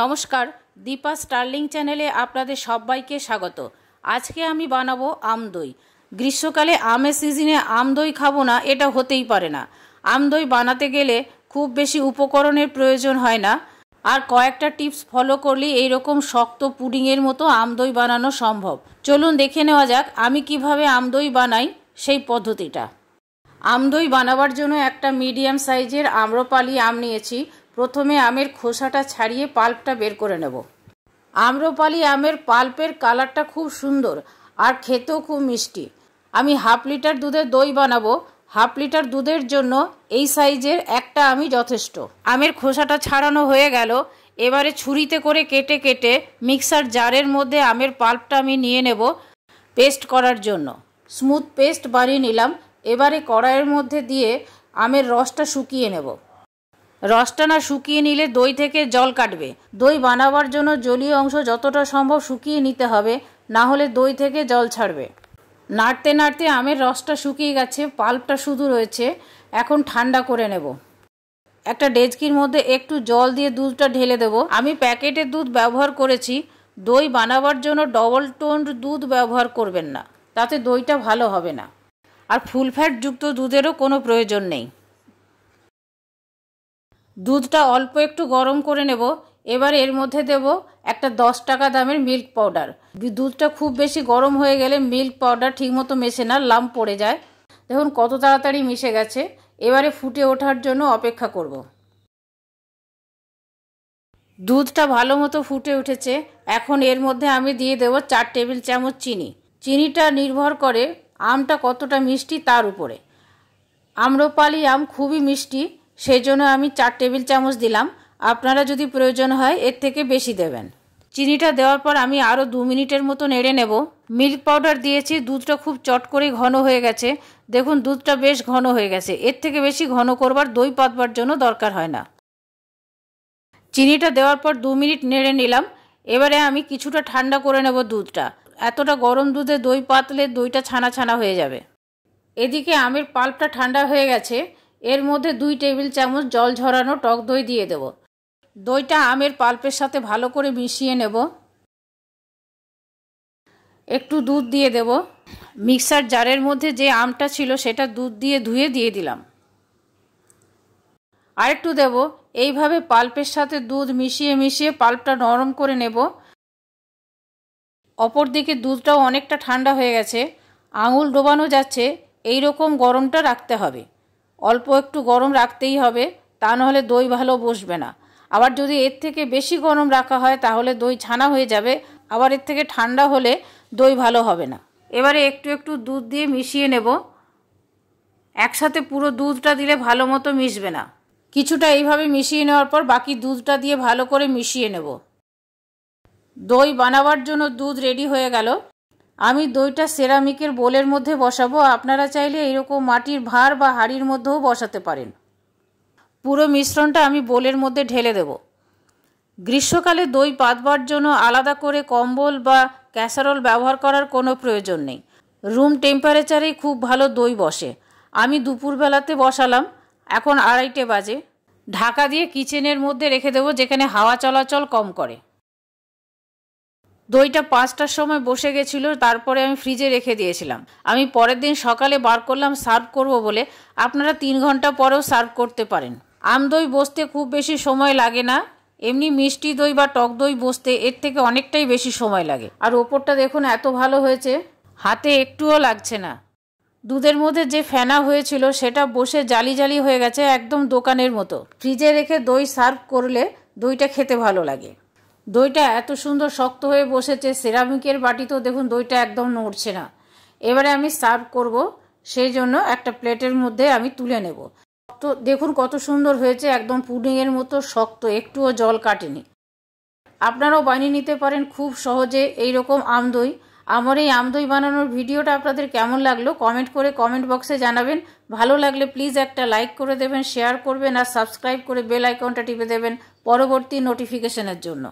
নমস্কার দীপা স্টার্লিং চ্যানেলে আপনাদের সবাইকে স্বাগত আজকে আমি বানাবো আম দই গ্রীষ্মকালে আমের সিজনে আম দই খাবো না এটা হতেই পারে না আম দই বানাতে গেলে খুব বেশি উপকরণের প্রয়োজন হয় না আর কয়েকটা টিপস ফলো করলে এইরকম শক্ত পুডিংয়ের মতো আম দই বানানো সম্ভব চলুন দেখে নেওয়া যাক আমি কিভাবে আম দই বানাই সেই পদ্ধতিটা আম দই বানাবার জন্য একটা মিডিয়াম সাইজের আম্রপালি আম নিয়েছি প্রথমে আমের খোসাটা ছাড়িয়ে পাল্পটা বের করে নেব আম্রপালি আমের পাল্পের কালারটা খুব সুন্দর আর খেতেও খুব মিষ্টি আমি হাফ লিটার দুধে দই বানাবো হাফ লিটার দুধের জন্য এই সাইজের একটা আমি যথেষ্ট আমের খোসাটা ছাড়ানো হয়ে গেল এবারে ছুরিতে করে কেটে কেটে মিক্সার জারের মধ্যে আমের পাল্পটা আমি নিয়ে নেব পেস্ট করার জন্য স্মুথ পেস্ট বানিয়ে নিলাম এবারে কড়াইয়ের মধ্যে দিয়ে আমের রসটা শুকিয়ে নেব রসটা না শুকিয়ে নিলে দই থেকে জল কাটবে দই বানাবার জন্য জলীয় অংশ যতটা সম্ভব শুকিয়ে নিতে হবে না হলে দই থেকে জল ছাড়বে নাড়তে নাড়তে আমের রসটা শুকিয়ে গেছে পাল্পটা শুধু রয়েছে এখন ঠান্ডা করে নেব একটা ডেজকির মধ্যে একটু জল দিয়ে দুধটা ঢেলে দেব আমি প্যাকেটের দুধ ব্যবহার করেছি দই বানাবার জন্য ডবল টোন্ড দুধ ব্যবহার করবেন না তাতে দইটা ভালো হবে না আর ফুল যুক্ত দুধেরও কোনো প্রয়োজন নেই দুধটা অল্প একটু গরম করে নেব এবার এর মধ্যে দেব একটা দশ টাকা দামের মিল্ক পাউডার দুধটা খুব বেশি গরম হয়ে গেলে মিল্ক পাউডার ঠিকমতো মেশে না লাম পড়ে যায় দেখুন কত তাড়াতাড়ি মিশে গেছে এবারে ফুটে ওঠার জন্য অপেক্ষা করব দুধটা ভালো মতো ফুটে উঠেছে এখন এর মধ্যে আমি দিয়ে দেবো চার টেবিল চামচ চিনি চিনিটা নির্ভর করে আমটা কতটা মিষ্টি তার উপরে আম্রপালি আম খুবই মিষ্টি সেই জন্য আমি চার টেবিল চামচ দিলাম আপনারা যদি প্রয়োজন হয় এর থেকে বেশি দেবেন চিনিটা দেওয়ার পর আমি আরও দু মিনিটের মতো নেড়ে নেব মিল্ক পাউডার দিয়েছি দুধটা খুব চট করে ঘন হয়ে গেছে দেখুন দুধটা বেশ ঘন হয়ে গেছে এর থেকে বেশি ঘন করবার দই পাতবার জন্য দরকার হয় না চিনিটা দেওয়ার পর দু মিনিট নেড়ে নিলাম এবারে আমি কিছুটা ঠান্ডা করে নেব দুধটা এতটা গরম দুধে দই পাতলে দইটা ছানা ছানা হয়ে যাবে এদিকে আমের পাল্পটা ঠান্ডা হয়ে গেছে এর মধ্যে দুই টেবিল চামচ জল ঝরানো টক দই দিয়ে দেব দইটা আমের পাল্পের সাথে ভালো করে মিশিয়ে নেব একটু দুধ দিয়ে দেব মিক্সার জারের মধ্যে যে আমটা ছিল সেটা দুধ দিয়ে ধুয়ে দিয়ে দিলাম আরেকটু দেব এইভাবে পাল্পের সাথে দুধ মিশিয়ে মিশিয়ে পাল্পটা নরম করে নেব দিকে দুধটাও অনেকটা ঠান্ডা হয়ে গেছে আঙুল ডোবানো যাচ্ছে এই রকম গরমটা রাখতে হবে অল্প একটু গরম রাখতেই হবে তা নাহলে দই ভালো বসবে না আবার যদি এর থেকে বেশি গরম রাখা হয় তাহলে দই ছানা হয়ে যাবে আবার এর থেকে ঠান্ডা হলে দই ভালো হবে না এবারে একটু একটু দুধ দিয়ে মিশিয়ে নেব একসাথে পুরো দুধটা দিলে ভালো মতো মিশবে না কিছুটা এইভাবে মিশিয়ে নেওয়ার পর বাকি দুধটা দিয়ে ভালো করে মিশিয়ে নেব দই বানাবার জন্য দুধ রেডি হয়ে গেল আমি দইটা সেরামিকের বোলের মধ্যে বসাবো আপনারা চাইলে এরকম মাটির ভার বা হাড়ির মধ্যেও বসাতে পারেন পুরো মিশ্রণটা আমি বোলের মধ্যে ঢেলে দেব গ্রীষ্মকালে দই পাতবার জন্য আলাদা করে কম্বল বা ক্যাসারোল ব্যবহার করার কোনো প্রয়োজন নেই রুম টেম্পারেচারেই খুব ভালো দই বসে আমি দুপুরবেলাতে বসালাম এখন আড়াইটে বাজে ঢাকা দিয়ে কিচেনের মধ্যে রেখে দেবো যেখানে হাওয়া চলাচল কম করে দইটা পাঁচটার সময় বসে গেছিলো তারপরে আমি ফ্রিজে রেখে দিয়েছিলাম আমি পরের দিন সকালে বার করলাম সার্ভ করব বলে আপনারা তিন ঘন্টা পরেও সার্ভ করতে পারেন আম দই বসতে খুব বেশি সময় লাগে না এমনি মিষ্টি দই বা টক দই বসতে এর থেকে অনেকটাই বেশি সময় লাগে আর ওপরটা দেখুন এত ভালো হয়েছে হাতে একটুও লাগছে না দুধের মধ্যে যে ফেনা হয়েছিল সেটা বসে জালি জালি হয়ে গেছে একদম দোকানের মতো ফ্রিজে রেখে দই সার্ভ করলে দইটা খেতে ভালো লাগে দইটা এত সুন্দর শক্ত হয়ে বসেছে সেরামিকের বাটিতেও দেখুন দইটা একদম নড়ছে না এবারে আমি সার্ভ করব সেই জন্য একটা প্লেটের মধ্যে আমি তুলে নেব তো দেখুন কত সুন্দর হয়েছে একদম পুডিংয়ের মতো শক্ত একটুও জল কাটেনি আপনারাও বানিয়ে নিতে পারেন খুব সহজে এই রকম আমদই আমার এই আমদই বানানোর ভিডিওটা আপনাদের কেমন লাগলো কমেন্ট করে কমেন্ট বক্সে জানাবেন ভালো লাগলে প্লিজ একটা লাইক করে দেবেন শেয়ার করবেন আর সাবস্ক্রাইব করে বেল আইকনটা টিপে দেবেন পরবর্তী নোটিফিকেশনের জন্য